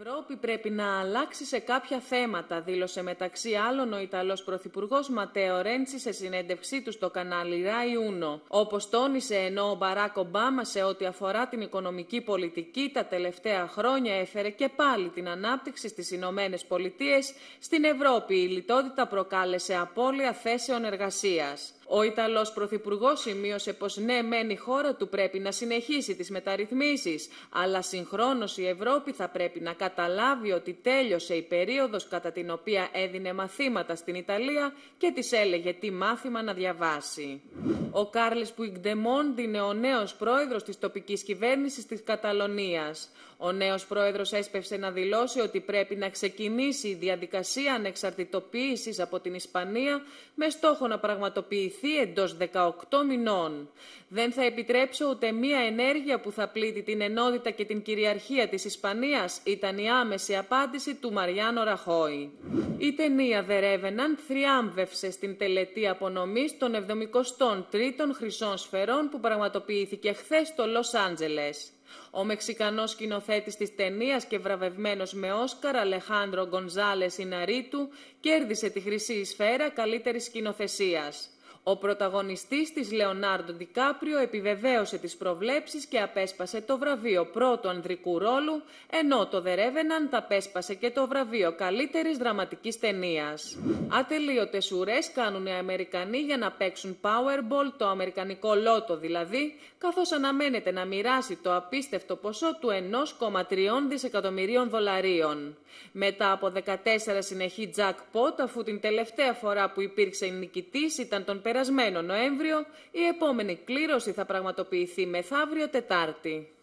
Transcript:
Ευρώπη πρέπει να αλλάξει σε κάποια θέματα, δήλωσε μεταξύ άλλων ο Ιταλός Πρωθυπουργός Ματέο Ρέντσι σε συνέντευξή του στο κανάλι Rai Uno. Όπως τόνισε ενώ ο Μπαράκ Ομπάμα σε ό,τι αφορά την οικονομική πολιτική τα τελευταία χρόνια έφερε και πάλι την ανάπτυξη στις Ηνωμένε Πολιτείες, στην Ευρώπη η λιτότητα προκάλεσε απώλεια θέσεων εργασίας. Ο Ιταλός Πρωθυπουργός σημείωσε πως ναι μεν η χώρα του πρέπει να συνεχίσει τις μεταρρυθμίσεις, αλλά συγχρόνως η Ευρώπη θα πρέπει να καταλάβει ότι τέλειωσε η περίοδος κατά την οποία έδινε μαθήματα στην Ιταλία και της έλεγε τι μάθημα να διαβάσει. Ο Κάρλες Πουιγντεμόντ είναι ο νέος πρόεδρος της τοπικής κυβέρνησης της Καταλωνίας. Ο νέος πρόεδρος έσπευσε να δηλώσει ότι πρέπει να ξεκινήσει η διαδικασία ανεξαρτητοποίησης από την Ισπανία με στόχο να πραγματοποιηθεί ληφθεί εντός 18 μηνών. Δεν θα επιτρέψω ούτε μία ενέργεια που θα πλήττει την ενότητα και την κυριαρχία της Ισπανίας, ήταν η άμεση απάντηση του Μαριάνο Ραχώη. Η ταινία The Revenant θριάμβευσε στην τελετή απονομής των 73ων χρυσών σφαιρών που πραγματοποιήθηκε χθες στο Λος Άντζελες. Ο Μεξικανός σκηνοθέτης της ταινίας και βραβευμένος με Όσκαρ Αλεχάνδρο Γκονζάλες Ιναρίτου κέρδισε τη χρυσή σφαίρα καλύτερης σκηνοθεσίας. Ο πρωταγωνιστής της Λεωνάρντο Ντικάπριο επιβεβαίωσε τις προβλέψεις και απέσπασε το βραβείο πρώτου ανδρικού ρόλου, ενώ το The Revenant απέσπασε και το βραβείο καλύτερης δραματικής ταινίας. Ατελείωτες ουρές κάνουν οι Αμερικανοί για να παίξουν Powerball, το αμερικανικό λότο δηλαδή, καθώς αναμένεται να μοιράσει το απίστευτο ποσό του 1,3 δισεκατομμυρίων δολαρίων. Μετά από 14 συνεχή jackpot, αφού την τελευταία φορά που υπήρξε νικητής ήταν τον περασμένο Νοέμβριο, η επόμενη κλήρωση θα πραγματοποιηθεί μεθαύριο Τετάρτη.